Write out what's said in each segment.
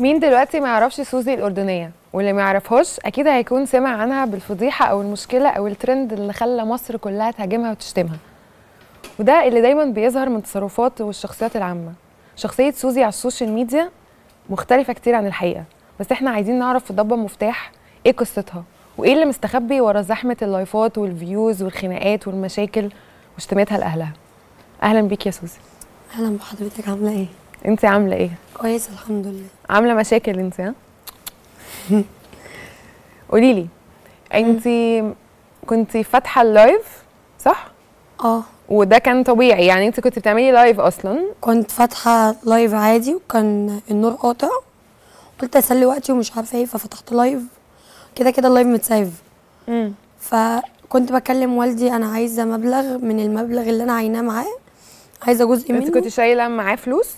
مين دلوقتي ما يعرفش سوزي الاردنيه واللي ما يعرفهاش اكيد هيكون سمع عنها بالفضيحه او المشكله او الترند اللي خلى مصر كلها تهاجمها وتشتمها وده اللي دايما بيظهر من تصرفات والشخصيات العامه شخصيه سوزي على السوشيال ميديا مختلفه كتير عن الحقيقه بس احنا عايزين نعرف في ضبه مفتاح ايه قصتها وايه اللي مستخبي ورا زحمه اللايفات والفيوز والخناقات والمشاكل واشتماتها لاهلها اهلا بيك يا سوزي اهلا بحضرتك عامله ايه انت عامله ايه كويسه الحمد لله عامله مشاكل انت ها قولي لي انت كنت فاتحه اللايف صح اه وده كان طبيعي يعني انت كنت بتعملي لايف اصلا كنت فاتحه لايف عادي وكان النور قاطع قلت اسلي وقتي ومش عارفه ايه ففتحت لايف كده كده اللايف متسايف فكنت بكلم والدي انا عايزه مبلغ من المبلغ اللي انا عايناه معاه عايزه جزء منه انت كنت شايله معاه فلوس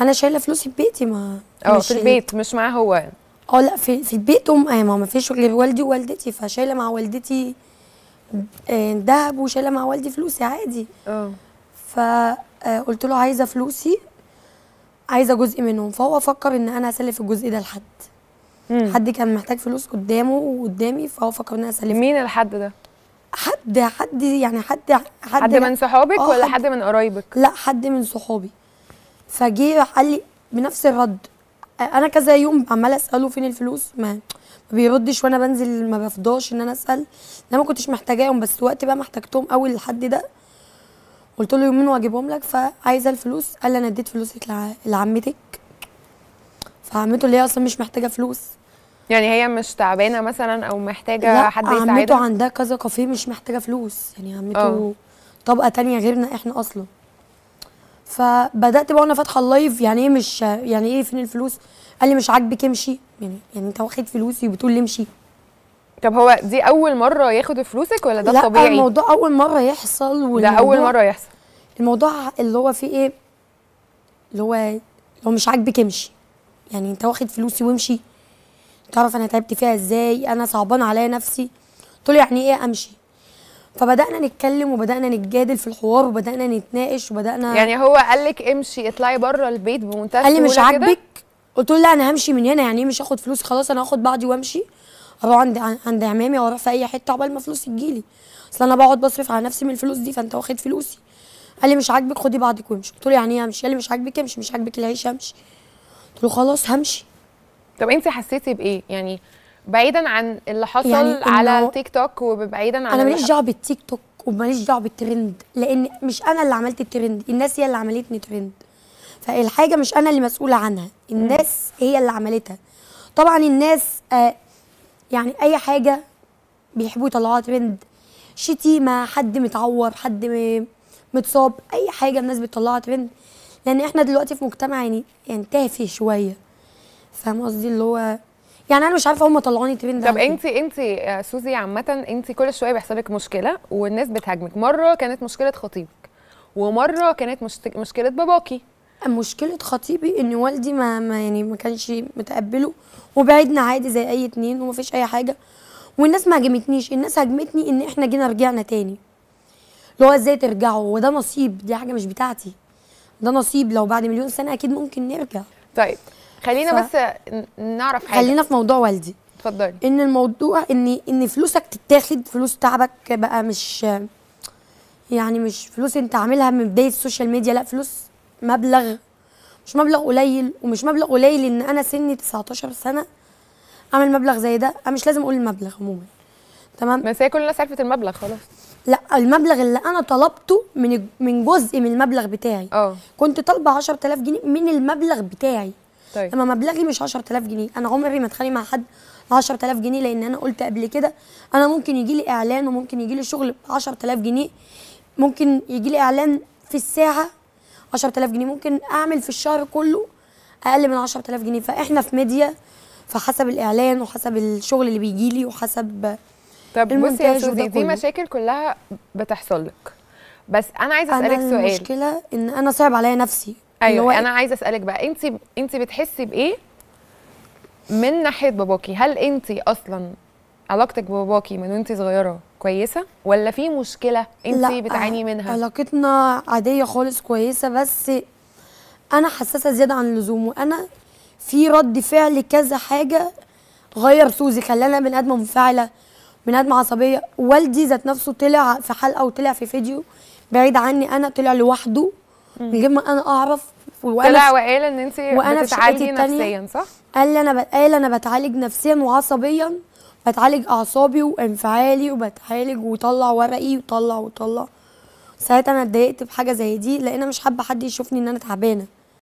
انا شايله فلوسي في بيتي ما اه في البيت مش معاه هو اه لا في في البيت ام ما آية، ما فيش غير والدي ووالدتي فشايله مع والدتي دهب آه، وشايله مع والدي فلوسي عادي اه فقلت آه، له عايزه فلوسي عايزه جزء منهم فهو فكر ان انا اسلف الجزء ده لحد حد كان محتاج فلوس قدامه وقدامي فهو فكر ان انا اسلفه مين الحد ده؟ حد حد يعني حد حد, حد من صحابك آه، ولا حد, حد من قرايبك؟ لا حد من صحابي فجه راح قال لي بنفس الرد انا كذا يوم عمال اساله فين الفلوس ما بيردش وانا بنزل ما بفضاش ان انا اسال انا ما كنتش محتاجاهم بس وقت بقى ما احتجتهم قوي لحد ده قلت له يومين واجيبهم لك فعايزه الفلوس قال لي انا اديت فلوسك لعمتك فعمته اللي هي اصلا مش محتاجه فلوس يعني هي مش تعبانه مثلا او محتاجه لا حد يساعدها عمته عندها كذا كافيه مش محتاجه فلوس يعني عمته أوه. طبقه تانية غيرنا احنا اصلا فبدات بقى وانا فاتحه اللايف يعني ايه مش يعني ايه فين الفلوس قال لي مش عاجبك امشي يعني يعني انت واخد فلوسي وبتقول لي امشي طب هو دي اول مره ياخد فلوسك ولا ده لا طبيعي؟ لا الموضوع اول مره يحصل والموضوع ده اول مره يحصل الموضوع اللي هو فيه ايه اللي هو لو مش عاجبك امشي يعني انت واخد فلوسي وامشي تعرف انا تعبت فيها ازاي انا صعبان عليا نفسي قلت له يعني ايه امشي فبدانا نتكلم وبدانا نتجادل في الحوار وبدانا نتناقش وبدانا يعني هو قال لك امشي اطلعي بره البيت بمنتهى قال لي مش عاجبك قلت له لا انا همشي من هنا يعني ايه مش هاخد فلوس خلاص انا هاخد بعضي وامشي اروح عند عند عمامي او اروح في اي حته عقبال ما فلوسي تجيلي اصل انا بقعد بصرف على نفسي من الفلوس دي فانت واخد فلوسي قال لي مش عاجبك خدي بعضك وامشي قلت له يعني ايه امشي قال لي مش عاجبك امشي مش عاجبك العيش امشي قلت له خلاص همشي طب انت حسيتي بايه يعني بعيدا عن اللي حصل يعني على تيك توك وبعيدا عن انا ماليش دعوه بالتيك توك وماليش دعوه بالترند لان مش انا اللي عملت الترند الناس هي اللي عملتني ترند فالحاجه مش انا اللي مسؤوله عنها الناس هي اللي عملتها طبعا الناس آه يعني اي حاجه بيحبوا يطلعوها ترند شتيمه حد متعور حد متصاب اي حاجه الناس بتطلعها ترند لان احنا دلوقتي في مجتمع يعني يعني تافه شويه فاهم قصدي اللي هو يعني انا مش عارفه هم طلعوني تبين ده طب انت انت آه، سوزي عامه انت كل شويه بيحصل لك مشكله والناس بتهاجمك مره كانت مشكله خطيبك ومره كانت مشكله باباكي مشكله خطيبي ان والدي ما, ما يعني ما كانش متقبله وبعدنا عادي زي اي اتنين ومفيش اي حاجه والناس ما هاجمتنيش الناس هاجمتني ان احنا جينا رجعنا تاني اللي هو ازاي ترجعوا وده نصيب دي حاجه مش بتاعتي ده نصيب لو بعد مليون سنه اكيد ممكن نرجع طيب خلينا ف... بس نعرف حاجه خلينا في موضوع والدي اتفضلي ان الموضوع ان ان فلوسك تتاخد فلوس تعبك بقى مش يعني مش فلوس انت عاملها من بدايه السوشيال ميديا لا فلوس مبلغ مش مبلغ قليل ومش مبلغ قليل ان انا سني 19 سنه اعمل مبلغ زي ده انا مش لازم اقول المبلغ عموما تمام بس هي كل الناس عرفت المبلغ خلاص لا المبلغ اللي انا طلبته من من جزء من المبلغ بتاعي اه كنت طالبه 10000 جنيه من المبلغ بتاعي طيب. لما مبلغي مش 10000 جنيه انا عمري ما اتخانق مع حد ب 10000 جنيه لان انا قلت قبل كده انا ممكن يجي لي اعلان وممكن يجي لي شغل ب 10000 جنيه ممكن يجي لي اعلان في الساعه 10000 جنيه ممكن اعمل في الشهر كله اقل من 10000 جنيه فاحنا في ميديا فحسب الاعلان وحسب الشغل اللي بيجي لي وحسب طب بصي يا سودي دي مشاكل كلها بتحصل لك بس انا عايزه اسالك سؤال المشكله ان انا صعب عليا نفسي ايوه انا عايزه اسالك بقى انت انت بتحسي بايه من ناحيه باباكي هل انت اصلا علاقتك بباباكي من وانت صغيره كويسه ولا في مشكله انت بتعاني منها علاقتنا عاديه خالص كويسه بس انا حساسه زياده عن اللزوم وانا في رد فعل كذا حاجه غير سوزي خلانا بني ادم منفعله بني ادم عصبيه والدي ذات نفسه طلع في حلقه وطلع في فيديو بعيد عني انا طلع لوحده من غير ما انا اعرف طلع وقال ان انت وانا بتتعالجي نفسيا صح؟ قال لي انا ب... قال انا بتعالج نفسيا وعصبيا بتعالج اعصابي وانفعالي وبتعالج وطلع ورقي وطلع وطلع ساعتها انا اتضايقت بحاجه زي دي لان انا مش حابه حد يشوفني ان انا تعبانه